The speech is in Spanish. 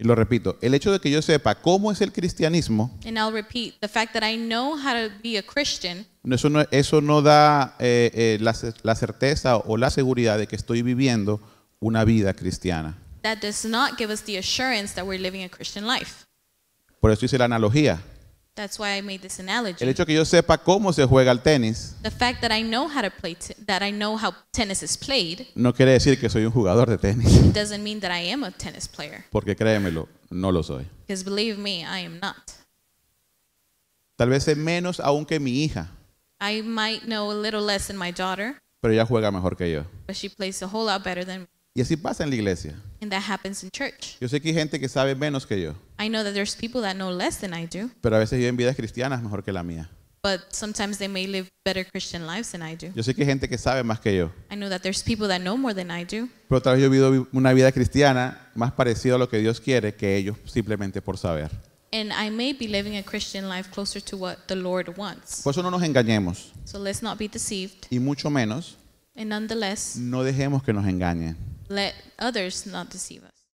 Y lo repito, el hecho de que yo sepa cómo es el cristianismo, eso no, da eh, eh, la, certeza o la seguridad de que estoy viviendo una vida cristiana. Por eso hice la analogía. That's why I made this analogy. El hecho que yo sepa cómo se juega el tenis The fact that I know how to play that I know how tennis is played no quiere decir que soy un jugador de tenis, doesn't mean that I am a tennis player porque créemelo, no lo soy. because believe me, I am not. Tal vez sé menos aún que mi hija, I might know a little less than my daughter, pero ella juega mejor que yo. but she plays a whole lot better than me. Y así pasa en la iglesia. Yo sé que hay gente que sabe menos que yo, pero a veces viven vidas cristianas mejor que la mía. Yo sé que hay gente que sabe más que yo, pero tal vez yo vivo una vida cristiana más parecida a lo que Dios quiere que ellos simplemente por saber. Por eso no nos engañemos, y mucho menos no dejemos que nos engañen. let others not deceive us.